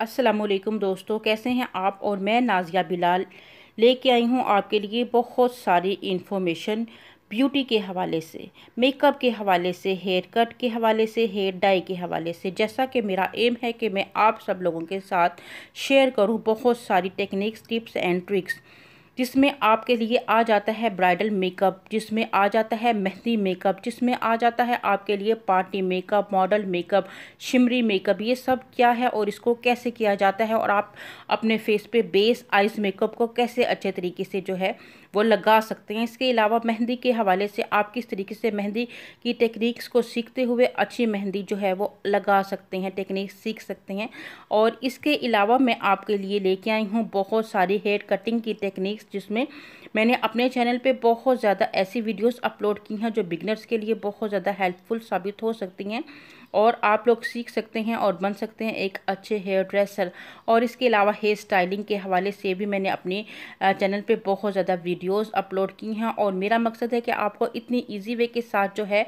असलकुम दोस्तों कैसे हैं आप और मैं नाजिया बिलाल लेके आई हूँ आपके लिए बहुत सारी इन्फॉर्मेशन ब्यूटी के हवाले से मेकअप के हवाले से हेयर कट के हवाले से हेयर डाई के हवाले से जैसा कि मेरा एम है कि मैं आप सब लोगों के साथ शेयर करूँ बहुत सारी टेक्निक्स टिप्स एंड ट्रिक्स जिसमें आपके लिए आ जाता है ब्राइडल मेकअप जिसमें आ जाता है मेहंदी मेकअप जिसमें आ जाता है आपके लिए party makeup model makeup shimmery makeup ये सब क्या है और इसको कैसे किया जाता है और आप अपने फेस पे बेस आइज मेकअप को कैसे अच्छे तरीके से जो है वो लगा सकते हैं इसके अलावा मेहंदी के हवाले से आप किस तरीके से मेहंदी की टेक्निक्स को सीखते हुए अच्छी मेहंदी जो है वो लगा सकते हैं टेक्निक सीख सकते हैं और इसके अलावा मैं आपके लिए लेके आई हूँ बहुत सारी हेयर कटिंग की टेक्निक्स जिसमें मैंने अपने चैनल पे बहुत ज़्यादा ऐसी वीडियोस अपलोड की हैं जो बिगनर्स के लिए बहुत ज़्यादा हेल्पफुल साबित हो सकती हैं और आप लोग सीख सकते हैं और बन सकते हैं एक अच्छे हेयर ड्रेसर और इसके अलावा हेयर स्टाइलिंग के हवाले से भी मैंने अपने चैनल पर बहुत ज़्यादा वीडियो वीडियोस अपलोड की हैं और मेरा मकसद है कि आपको इतनी इजी वे के साथ जो है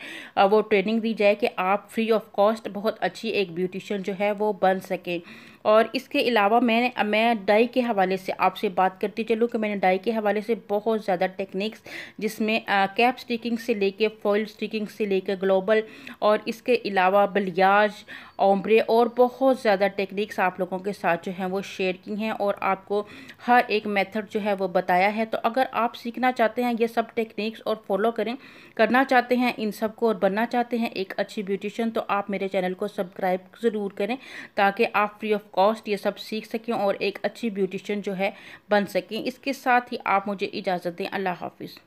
वो ट्रेनिंग दी जाए कि आप फ्री ऑफ कॉस्ट बहुत अच्छी एक ब्यूटिशन जो है वो बन सकें और इसके अलावा मैंने मैं डाई के हवाले से आपसे बात करती चलूँ कि मैंने डाई के हवाले से बहुत ज़्यादा टेक्निक्स जिसमें कैप स्टिकिंग से लेके फॉइल स्टिकिंग से लेके ग्लोबल और इसके अलावा बलियाज ओमरे और बहुत ज़्यादा टेक्निक्स आप लोगों के साथ जो हैं वो शेयर की हैं और आपको हर एक मेथड जो है वो बताया है तो अगर आप सीखना चाहते हैं ये सब टेक्निक्स और फॉलो करें करना चाहते हैं इन सब को और बनना चाहते हैं एक अच्छी ब्यूटिशन तो आप मेरे चैनल को सब्सक्राइब ज़रूर करें ताकि आप फ्री ऑफ कॉस्ट ये सब सीख सकें और एक अच्छी ब्यूटिशन जो है बन सकें इसके साथ ही आप मुझे इजाज़त दें अल्लाह हाफिज़